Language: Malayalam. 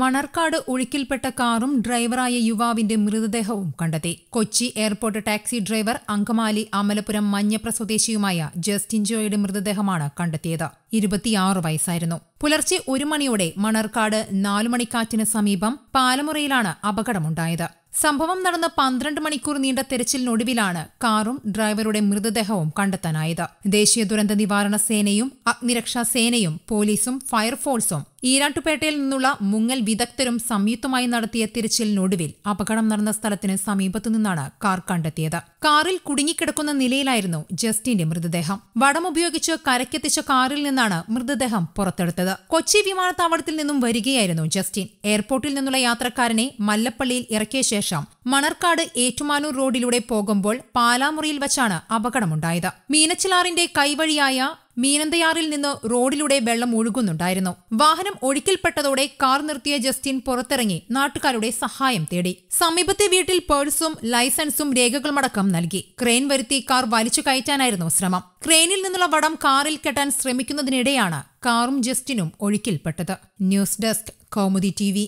മണർക്കാട് ഒഴുക്കിൽപ്പെട്ട കാറും ഡ്രൈവറായ യുവാവിന്റെ മൃതദേഹവും കണ്ടെത്തി Kochi airport taxi driver Angamaly Amalapuram Manjapra സ്വദേശിയുമായ ജസ്റ്റിൻ ജോയുടെ മൃതദേഹമാണ് കണ്ടെത്തിയത് ഇരുപത്തിയാറ് വയസ്സായിരുന്നു പുലർച്ചെ ഒരു മണിയോടെ മണർക്കാട് നാലുമണിക്കാറ്റിന് സമീപം പാലമുറയിലാണ് അപകടമുണ്ടായത് സംഭവം നടന്ന പന്ത്രണ്ട് മണിക്കൂർ നീണ്ട തെരച്ചിലിനൊടുവിലാണ് കാറും ഡ്രൈവറുടെ മൃതദേഹവും കണ്ടെത്താനായത് ദേശീയ ദുരന്ത നിവാരണ സേനയും അഗ്നിരക്ഷാ സേനയും പോലീസും ഫയർഫോഴ്സും ഈരാട്ടുപേട്ടയിൽ നിന്നുള്ള മുങ്ങൽ വിദഗ്ധരും സംയുക്തമായി നടത്തിയ തിരച്ചിലിനൊടുവിൽ അപകടം നടന്ന സ്ഥലത്തിന് സമീപത്തു നിന്നാണ് കാർ കണ്ടെത്തിയത് കാറിൽ കുടുങ്ങിക്കിടക്കുന്ന നിലയിലായിരുന്നു ജസ്റ്റിന്റെ മൃതദേഹം വടമുപയോഗിച്ച് കരക്കെത്തിച്ച കാറിൽ നിന്നാണ് മൃതദേഹം പുറത്തെടുത്തത് കൊച്ചി വിമാനത്താവളത്തിൽ നിന്നും വരികയായിരുന്നു ജസ്റ്റിൻ എയർപോർട്ടിൽ നിന്നുള്ള യാത്രക്കാരനെ മല്ലപ്പള്ളിയിൽ ഇറക്കിയ ശേഷം മണർക്കാട് ഏറ്റുമാനൂർ റോഡിലൂടെ പോകുമ്പോൾ പാലാമുറിയിൽ വച്ചാണ് അപകടമുണ്ടായത് മീനച്ചിലാറിന്റെ കൈവഴിയായ മീനന്തയാറിൽ നിന്ന് റോഡിലൂടെ വെള്ളം ഒഴുകുന്നുണ്ടായിരുന്നു വാഹനം ഒഴുക്കിൽപ്പെട്ടതോടെ കാർ നിർത്തിയ ജസ്റ്റിൻ പുറത്തിറങ്ങി നാട്ടുകാരുടെ സഹായം തേടി സമീപത്തെ വീട്ടിൽ പേഴ്സും ലൈസൻസും രേഖകളുമടക്കം നൽകി ക്രെയിൻ വരുത്തി കാർ വലിച്ചു കയറ്റാനായിരുന്നു ശ്രമം ക്രെയിനിൽ നിന്നുള്ള വടം കാറിൽ കെട്ടാൻ ശ്രമിക്കുന്നതിനിടെയാണ് കാറും ജസ്റ്റിനും ഒഴുക്കിൽപ്പെട്ടത് ന്യൂസ് ഡെസ്ക് കൗമുദി ടി